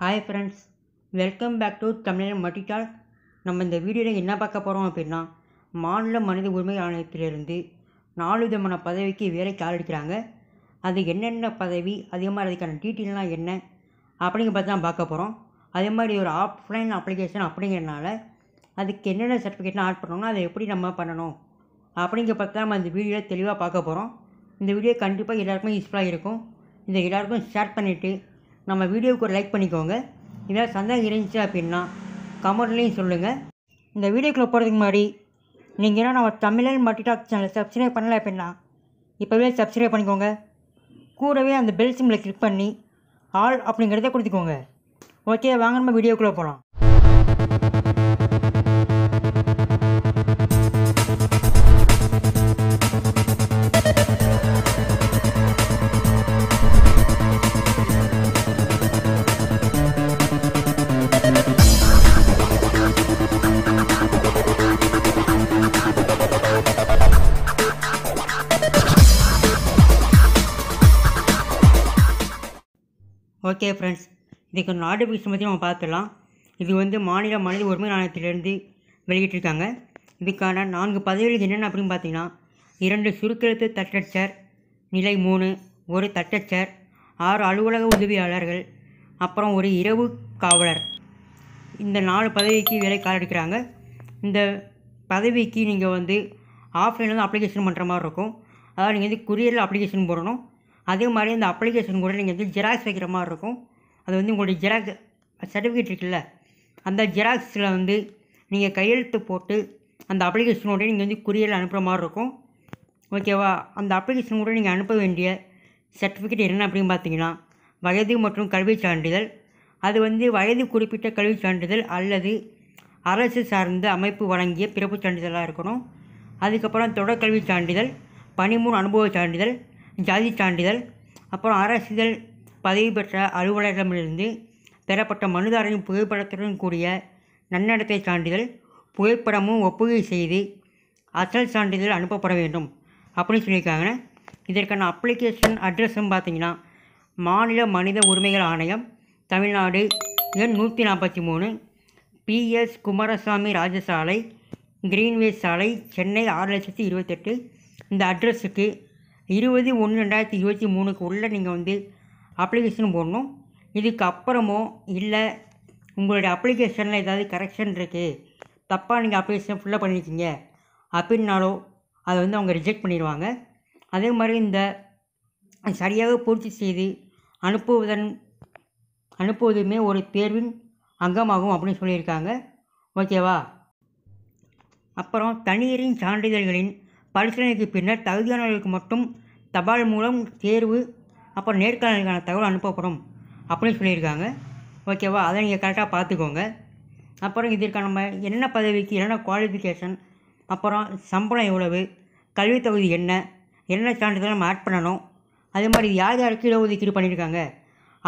hi friends welcome back to தமிழர் மட்டிட்டால் நம்ம இந்த வீடியோவில் என்ன பார்க்க போகிறோம் அப்படின்னா மாநில மனித உரிமை ஆணையத்திலிருந்து நாலு விதமான பதவிக்கு வேலைக்கு ஆரடிக்கிறாங்க அது என்னென்ன பதவி அதே மாதிரி அதுக்கான டீட்டெயிலாம் என்ன அப்படிங்க பார்த்து தான் பார்க்க போகிறோம் அதே மாதிரி ஒரு ஆஃப்லைன் அப்ளிகேஷன் அப்படிங்கிறனால அதுக்கு என்னென்ன சர்டிஃபிகேட்லாம் ஆட் பண்ணணும்னா அதை எப்படி நம்ம பண்ணணும் அப்படிங்கிற பார்த்து நம்ம இந்த வீடியோவில் தெளிவாக பார்க்க போகிறோம் இந்த வீடியோ கண்டிப்பாக எல்லாருக்குமே யூஸ்ஃபுல்லாக இருக்கும் இதை எல்லாருக்கும் ஷேர் பண்ணிவிட்டு நம்ம வீடியோவுக்கு ஒரு லைக் பண்ணிக்கோங்க ஏதாவது சந்தேகம் இருந்துச்சு அப்படின்னா கமெண்ட்லேயும் சொல்லுங்கள் இந்த வீடியோக்குள்ளே போகிறதுக்கு முன்னாடி நீங்கள் என்ன நம்ம தமிழன் மல்டிடாக் சேனல் சப்ஸ்கிரைப் பண்ணலை அப்படின்னா இப்போவே சப்ஸ்கிரைப் பண்ணிக்கோங்க கூடவே அந்த பெல் சிம்மில் கிளிக் பண்ணி ஆல் அப்படிங்கிறத கொடுத்துக்கோங்க ஓகே வாங்க நம்ம வீடியோக்குள்ளே போகலாம் ஓகே ஃப்ரெண்ட்ஸ் இதுக்கு நோட்டிஃபிகேஷன் பற்றி நம்ம பார்த்துடலாம் இது வந்து மாநில மனித உரிமை நாணயத்திலிருந்து வெளியிட்டிருக்காங்க இதுக்கான நான்கு பதவிகள் என்னென்ன அப்படின்னு பார்த்தீங்கன்னா இரண்டு சுருக்கெழுத்து தட்டச்சர் நிலை மூணு ஒரு தட்டச்சர் ஆறு அலுவலக உதவியாளர்கள் அப்புறம் ஒரு இரவு காவலர் இந்த நாலு பதவிக்கு வேலை எடுக்கிறாங்க இந்த பதவிக்கு நீங்கள் வந்து ஆஃப்லைனில் அப்ளிகேஷன் பண்ணுற மாதிரி இருக்கும் அதாவது நீங்கள் வந்து குரியரில் அப்ளிகேஷன் போடணும் அதே மாதிரி அந்த அப்ளிகேஷன் கூட நீங்கள் வந்து ஜெராக்ஸ் வைக்கிற மாதிரி இருக்கும் அது வந்து உங்களுடைய ஜெராக்ஸ் சர்டிஃபிகேட் இருக்குல்ல அந்த ஜெராக்ஸில் வந்து நீங்கள் கையெழுத்து போட்டு அந்த அப்ளிகேஷனோடய நீங்கள் வந்து குறியல் அனுப்புகிற மாதிரி இருக்கும் ஓகேவா அந்த அப்ளிகேஷன் கூட நீங்கள் அனுப்ப வேண்டிய சர்டிஃபிகேட் என்ன அப்படின்னு பார்த்தீங்கன்னா வயது மற்றும் கல்விச் சான்றிதழ் அது வந்து வயது குறிப்பிட்ட கல்விச் சான்றிதழ் அல்லது அரசு சார்ந்த அமைப்பு வழங்கிய பிறப்புச் சான்றிதழாக இருக்கணும் அதுக்கப்புறம் தொடர்கல்விச் சான்றிதழ் பணிமூன் அனுபவச் சான்றிதழ் ஜாதி சான்றிதழ் அப்புறம் அரசியல் பதவி பெற்ற அலுவலகமிருந்து பெறப்பட்ட மனுதாரரின் புகைப்படத்துடன் கூடிய நன்னடத்தை சான்றிதழ் புகைப்படமும் ஒப்புகை செய்து அசல் சான்றிதழ் அனுப்பப்பட வேண்டும் அப்படின்னு சொல்லியிருக்காங்க இதற்கான அப்ளிகேஷன் அட்ரஸ்ன்னு பார்த்தீங்கன்னா மாநில மனித உரிமைகள் ஆணையம் தமிழ்நாடு எண் நூற்றி நாற்பத்தி மூணு பிஎஸ் குமாரசாமி ராஜசாலை கிரீன்வே சாலை சென்னை ஆறு லட்சத்தி இருபத்தெட்டு இந்த அட்ரஸுக்கு இருபது ஒன்று ரெண்டாயிரத்தி இருபத்தி மூணுக்கு உள்ளே நீங்கள் வந்து அப்ளிகேஷன் போடணும் இதுக்கு அப்புறமோ இல்லை உங்களுடைய அப்ளிகேஷனில் ஏதாவது கரெக்ஷன் இருக்குது தப்பாக நீங்கள் அப்ளிகேஷன் ஃபுல்லாக பண்ணியிருக்கீங்க அப்படின்னாலோ அதை வந்து அவங்க ரிஜெக்ட் பண்ணிடுவாங்க அதே மாதிரி இந்த சரியாக பூர்த்தி செய்து அனுப்புவதன் அனுப்புவதுமே ஒரு தேர்வின் அங்கமாகும் அப்படின்னு சொல்லியிருக்காங்க ஓகேவா அப்புறம் தனியரின் சான்றிதழ்களின் பரிசீலனைக்கு பின்னர் தகுதியானவர்களுக்கு மட்டும் தபால் மூலம் தேர்வு அப்புறம் நேர்காணலுக்கான தகவல் அனுப்பப்படும் அப்படின்னு சொல்லியிருக்காங்க ஓகேவா அதை நீங்கள் கரெக்டாக பார்த்துக்கோங்க அப்புறம் இதற்கான நம்ம என்னென்ன பதவிக்கு என்னென்ன குவாலிஃபிகேஷன் அப்புறம் சம்பளம் எவ்வளவு கல்வித் தொகுதி என்ன என்னென்ன சான்றிதழ் நம்ம ஆட் பண்ணணும் அதே மாதிரி யார் யாருக்கு இடஒதுக்கீடு பண்ணியிருக்காங்க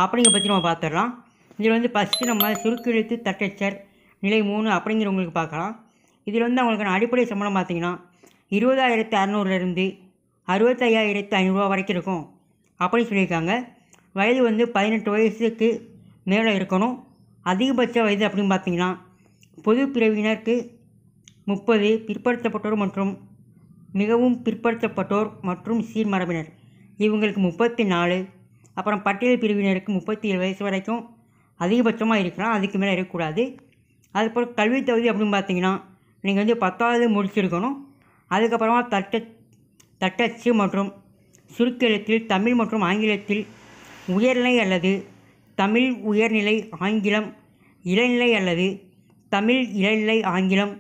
அப்படிங்கிற பற்றி நம்ம பார்த்துடலாம் இதில் வந்து ஃபஸ்ட்டு நம்ம சுருக்கெழுத்து தட்டச்சர் நிலை மூணு அப்படிங்கிறவங்களுக்கு பார்க்கலாம் இதில் வந்து அவங்களுக்கான அடிப்படை சம்பளம் பார்த்திங்கன்னா இருபதாயிரத்து அறநூறுலேருந்து அறுபத்தையாயிரத்து ஐநூறுரூவா வரைக்கும் இருக்கும் அப்படின்னு சொல்லியிருக்காங்க வயது வந்து பதினெட்டு வயசுக்கு மேலே இருக்கணும் அதிகபட்ச வயது அப்படின்னு பார்த்தீங்கன்னா பொது பிரிவினருக்கு முப்பது பிற்படுத்தப்பட்டோர் மற்றும் மிகவும் பிற்படுத்தப்பட்டோர் மற்றும் சீர்மரபினர் இவங்களுக்கு முப்பத்தி நாலு அப்புறம் பட்டியல் பிரிவினருக்கு முப்பத்தி ஏழு வயசு வரைக்கும் அதிகபட்சமாக இருக்கலாம் அதுக்கு மேலே இருக்கக்கூடாது அதுபோல் கல்வித் தகுதி அப்படின்னு பார்த்தீங்கன்னா நீங்கள் வந்து பத்தாவது முடிச்சிருக்கணும் அதுக்கப்புறமா தட்ட தட்டச்சு மற்றும் சுருக்கெழுத்தில் தமிழ் மற்றும் ஆங்கிலத்தில் உயர்நிலை அல்லது தமிழ் உயர்நிலை ஆங்கிலம் இளநிலை அல்லது தமிழ் இளநிலை ஆங்கிலம்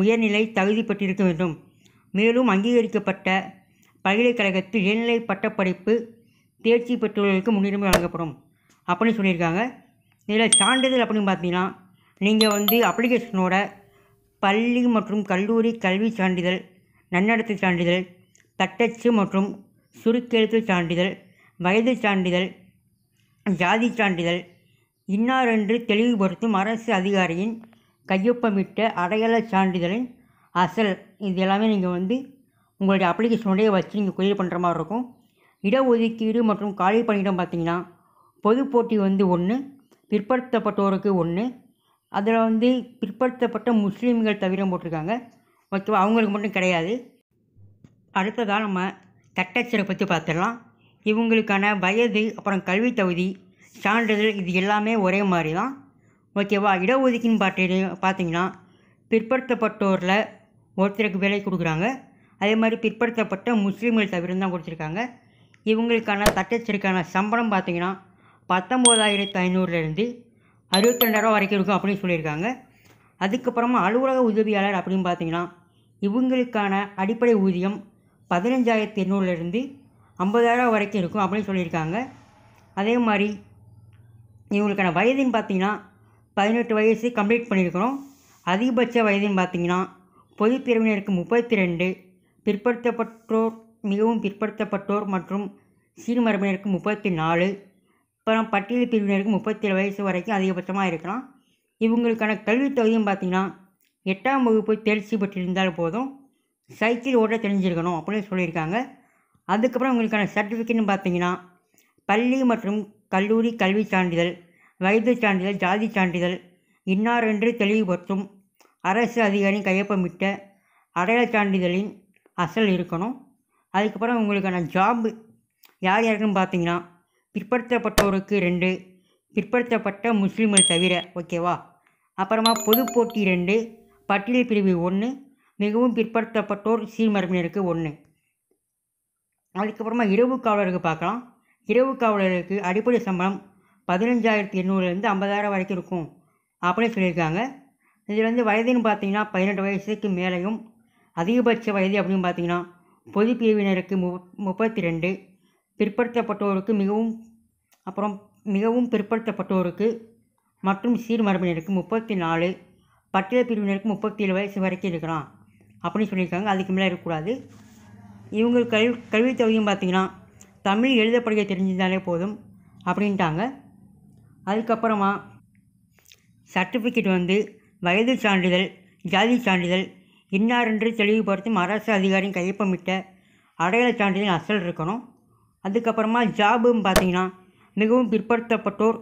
உயர்நிலை தகுதி பெற்றிருக்க வேண்டும் மேலும் அங்கீகரிக்கப்பட்ட பல்கலைக்கழகத்தில் இளநிலை பட்டப்படிப்பு தேர்ச்சி பெற்றவர்களுக்கு முன்னுரிமை வழங்கப்படும் அப்படின்னு சொல்லியிருக்காங்க இதில் சான்றிதழ் அப்படின்னு பார்த்தீங்கன்னா நீங்கள் வந்து அப்ளிகேஷனோட பள்ளி மற்றும் கல்லூரி கல்வி சான்றிதழ் நன்னடத்து சான்றிதழ் தட்டச்சு மற்றும் சுருக்கெழுத்து சான்றிதழ் வயது சான்றிதழ் ஜாதி சான்றிதழ் இன்னாரென்று தெளிவுபடுத்தும் அரசு அதிகாரியின் கையொப்பமிட்ட அடையாள சான்றிதழின் அசல் இது எல்லாமே நீங்கள் வந்து உங்களுடைய அப்ளிகேஷனுடைய வச்சு நீங்கள் கொயில் பண்ணுற மாதிரி இருக்கும் இடஒதுக்கீடு மற்றும் காலி பணியிடம் பார்த்தீங்கன்னா பொது போட்டி வந்து ஒன்று பிற்படுத்தப்பட்டோருக்கு ஒன்று அதில் வந்து பிற்படுத்தப்பட்ட முஸ்லீம்கள் தவிர போட்டிருக்காங்க மொத்தம் அவங்களுக்கு மட்டும் கிடையாது அடுத்ததாக நம்ம தட்டச்சரை பற்றி பார்த்துடலாம் இவங்களுக்கான வயது அப்புறம் கல்வி தகுதி சான்றிதழ் இது எல்லாமே ஒரே மாதிரி தான் ஓகேவா இடஒதுக்கீடுன்னு பார்த்து பார்த்தீங்கன்னா பிற்படுத்தப்பட்டோரில் ஒருத்தருக்கு வேலை கொடுக்குறாங்க அதே மாதிரி பிற்படுத்தப்பட்ட முஸ்லீம்கள் தவிர தான் கொடுத்துருக்காங்க இவங்களுக்கான தட்டச்சருக்கான சம்பளம் பார்த்தீங்கன்னா பத்தொம்போதாயிரத்து ஐநூறுலேருந்து அறுபத்தி ரெண்டாயிரம் வரைக்கும் இருக்கும் அப்படின்னு சொல்லியிருக்காங்க அதுக்கப்புறமா அலுவலக உதவியாளர் அப்படின்னு பார்த்தீங்கன்னா இவங்களுக்கான அடிப்படை ஊதியம் பதினஞ்சாயிரத்தி எண்ணூறுலேருந்து ஐம்பதாயிரம் வரைக்கும் இருக்கும் அப்படின்னு சொல்லியிருக்காங்க அதே மாதிரி இவங்களுக்கான வயதுன்னு பார்த்தீங்கன்னா பதினெட்டு வயசு கம்ப்ளீட் பண்ணியிருக்கிறோம் அதிகபட்ச வயதுன்னு பார்த்தீங்கன்னா பொது பிரிவினருக்கு முப்பத்தி ரெண்டு பிற்படுத்தப்பட்டோர் மிகவும் பிற்படுத்தப்பட்டோர் மற்றும் சீர்மரபினருக்கு முப்பத்தி நாலு அப்புறம் பட்டியல் பிரிவினருக்கு முப்பத்தேழு வயசு வரைக்கும் அதிகபட்சமாக இருக்கலாம் இவங்களுக்கான கல்வித் தொகையும் பார்த்திங்கன்னா எட்டாம் வகுப்பு தேர்ச்சி பெற்றிருந்தால் போதும் சைக்கிள் ஓட்ட தெரிஞ்சிருக்கணும் அப்படின்னு சொல்லியிருக்காங்க அதுக்கப்புறம் உங்களுக்கான சர்டிஃபிகேட்னு பார்த்தீங்கன்னா பள்ளி மற்றும் கல்லூரி கல்வி சான்றிதழ் வயது சான்றிதழ் ஜாதி சான்றிதழ் இன்னார் என்று தெளிவுபடுத்தும் அரசு அதிகாரி கையொப்பமிட்ட அடையாளச் சான்றிதழின் அசல் இருக்கணும் அதுக்கப்புறம் உங்களுக்கான ஜாபு யார் யாருக்குன்னு பார்த்தீங்கன்னா பிற்படுத்தப்பட்டோருக்கு ரெண்டு பிற்படுத்தப்பட்ட முஸ்லீம்கள் தவிர ஓகேவா அப்புறமா பொது போட்டி ரெண்டு பட்டியல் பிரிவு ஒன்று மிகவும் பிற்படுத்தப்பட்டோர் சீர்மரபினருக்கு ஒன்று அதுக்கப்புறமா இரவு காவலருக்கு பார்க்கலாம் இரவு காவலருக்கு அடிப்படை சம்பளம் பதினஞ்சாயிரத்தி எண்ணூறுலேருந்து ஐம்பதாயிரம் வரைக்கும் இருக்கும் அப்படின்னு சொல்லியிருக்காங்க இதில் வந்து வயதுன்னு பார்த்தீங்கன்னா பதினெட்டு வயசுக்கு மேலேயும் அதிகபட்ச வயது அப்படின்னு பார்த்தீங்கன்னா பொது பிரிவினருக்கு மு முப்பத்தி ரெண்டு பிற்படுத்தப்பட்டோருக்கு மிகவும் அப்புறம் மிகவும் பிற்படுத்தப்பட்டோருக்கு மற்றும் சீர்மரபினருக்கு முப்பத்தி நாலு பட்டியல் பிரிவினருக்கு முப்பத்தி ஏழு வயசு வரைக்கும் இருக்கலாம் அப்படின்னு சொல்லியிருக்காங்க அதுக்கு மேலே இருக்கக்கூடாது இவங்க கல் கல்வி தொகையும் பார்த்திங்கன்னா தமிழ் எழுதப்படுகை தெரிஞ்சிருந்தாலே போதும் அப்படின்ட்டாங்க அதுக்கப்புறமா சர்டிஃபிகேட் வந்து வயது சான்றிதழ் ஜாதி சான்றிதழ் இன்னார் என்று தெளிவுபடுத்தும் அரசு அதிகாரியின் கையொப்பமிட்ட அடையாள சான்றிதழ் அசல் இருக்கணும் அதுக்கப்புறமா ஜாபும் பார்த்திங்கன்னா மிகவும் பிற்படுத்தப்பட்டோர்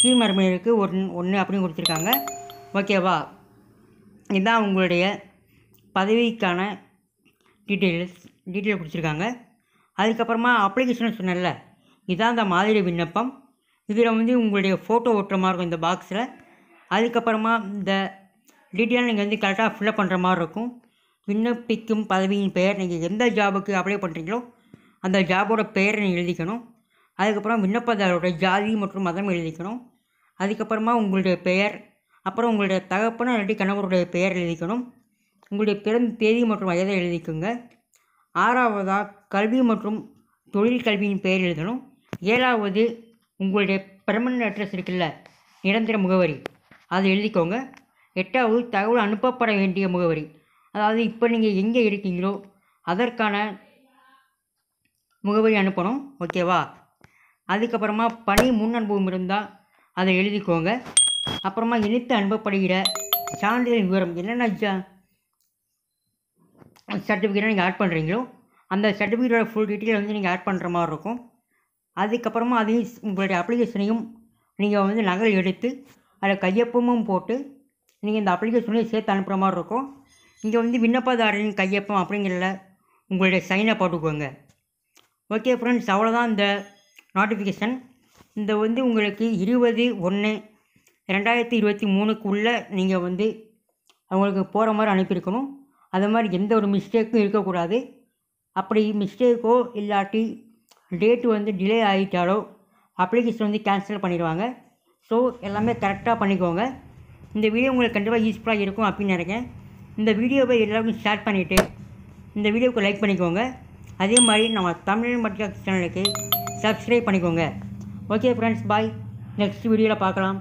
சீமர்மையருக்கு ஒன்று ஒன்று அப்படின்னு கொடுத்துருக்காங்க ஓகேவா இதுதான் உங்களுடைய பதவிக்கான டீட்டெயில்ஸ் டீட்டெயில் கொடுத்துருக்காங்க அதுக்கப்புறமா அப்ளிகேஷன் சொன்னேன்ல இதான் அந்த மாதிரி விண்ணப்பம் இதில் வந்து உங்களுடைய ஃபோட்டோ ஓட்டுற மாதிரி இருக்கும் இந்த பாக்ஸில் அதுக்கப்புறமா இந்த டீட்டெயில் நீங்கள் வந்து கரெக்டாக ஃபில்லப் பண்ணுற மாதிரி இருக்கும் விண்ணப்பிக்கும் பதவியின் பெயர் நீங்கள் எந்த ஜாபுக்கு அப்ளை பண்ணுறீங்களோ அந்த ஜாபோட பெயரை நீங்கள் எழுதிக்கணும் அதுக்கப்புறம் விண்ணப்பதாரோட ஜாதி மற்றும் மதம் எழுதிக்கணும் அதுக்கப்புறமா உங்களுடைய பெயர் அப்புறம் உங்களுடைய தகப்பனும் இல்லாட்டி கணவருடைய பெயர் எழுதிக்கணும் உங்களுடைய பிறந்த தேதி மற்றும் வயதை எழுதிக்கோங்க ஆறாவதாக கல்வி மற்றும் தொழில் கல்வியின் பெயர் எழுதணும் ஏழாவது உங்களுடைய பெர்மனன்ட் அட்ரஸ் இருக்குல்ல நிரந்தர முகவரி அதை எழுதிக்கோங்க எட்டாவது தகவல் அனுப்பப்பட வேண்டிய முகவரி அதாவது இப்போ நீங்கள் எங்கே இருக்கீங்களோ அதற்கான முகவரி அனுப்பணும் ஓகேவா அதுக்கப்புறமா பணி முன் அனுபவம் இருந்தால் அதை எழுதிக்கோங்க அப்புறமா இணைத்து அனுப்பப்படுகிற சான்றிதழ் விவரம் என்னென்ன சர்டிஃபிகேட்டை நீங்கள் ஆட் பண்ணுறீங்களோ அந்த சர்டிஃபிகேட்டோட ஃபுல் டீட்டெயில் வந்து நீங்கள் ஆட் பண்ணுற மாதிரி இருக்கும் அதுக்கப்புறமா அதையும் உங்களுடைய அப்ளிகேஷனையும் நீங்கள் வந்து நகல் எடுத்து அதில் கையொப்பமும் போட்டு நீங்கள் இந்த அப்ளிகேஷனையும் சேர்த்து அனுப்புகிற மாதிரி இருக்கும் இங்கே வந்து விண்ணப்பதாரரின் கையொப்பம் அப்படிங்கிறத உங்களுடைய சைனை போட்டுக்கோங்க ஓகே ஃப்ரெண்ட்ஸ் அவ்வளோதான் இந்த நோட்டிஃபிகேஷன் இந்த வந்து உங்களுக்கு இருபது ஒன்று ரெண்டாயிரத்தி இருபத்தி மூணுக்குள்ளே நீங்கள் வந்து அவங்களுக்கு போகிற மாதிரி அனுப்பியிருக்கணும் அது மாதிரி எந்த ஒரு மிஸ்டேக்கும் இருக்கக்கூடாது அப்படி மிஸ்டேக்கோ இல்லாட்டி டேட்டு வந்து டிலே ஆகிட்டாலோ அப்ளிகேஷன் வந்து கேன்சல் பண்ணிடுவாங்க ஸோ எல்லாமே கரெக்டாக பண்ணிக்கோங்க இந்த வீடியோ உங்களுக்கு கண்டிப்பாக யூஸ்ஃபுல்லாக இருக்கும் அப்படின்னு நினைக்கிறேன் இந்த வீடியோவை எல்லாருக்கும் ஷேர் பண்ணிவிட்டு இந்த வீடியோவுக்கு லைக் பண்ணிக்கோங்க அதே மாதிரி நம்ம தமிழ் மட்டும் சேனலுக்கு சப்ஸ்கிரைப் பண்ணிக்கோங்க ஓகே ஃப்ரெண்ட்ஸ் பாய் நெக்ஸ்ட் வீடியோவில் பார்க்கலாம்